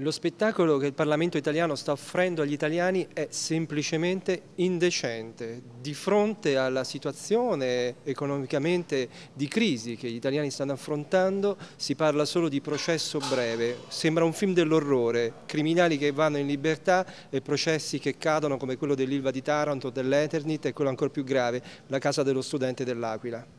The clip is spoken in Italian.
Lo spettacolo che il Parlamento italiano sta offrendo agli italiani è semplicemente indecente. Di fronte alla situazione economicamente di crisi che gli italiani stanno affrontando, si parla solo di processo breve. Sembra un film dell'orrore, criminali che vanno in libertà e processi che cadono come quello dell'Ilva di Taranto, dell'Eternit e quello ancora più grave, la casa dello studente dell'Aquila.